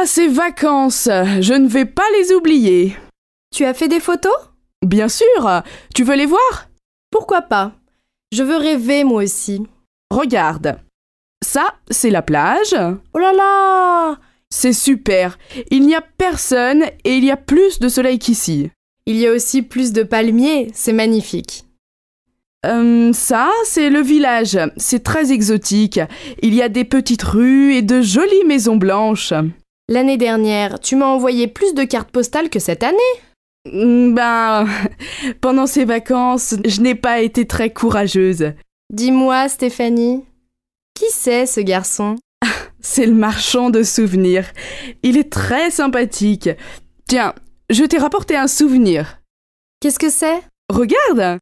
Ah, ces vacances Je ne vais pas les oublier. Tu as fait des photos Bien sûr Tu veux les voir Pourquoi pas Je veux rêver moi aussi. Regarde. Ça, c'est la plage. Oh là là C'est super. Il n'y a personne et il y a plus de soleil qu'ici. Il y a aussi plus de palmiers, c'est magnifique. Hum, ça, c'est le village. C'est très exotique. Il y a des petites rues et de jolies maisons blanches. L'année dernière, tu m'as envoyé plus de cartes postales que cette année mm, Ben, pendant ces vacances, je n'ai pas été très courageuse. Dis-moi, Stéphanie, qui c'est ce garçon C'est le marchand de souvenirs. Il est très sympathique. Tiens, je t'ai rapporté un souvenir. Qu'est-ce que c'est Regarde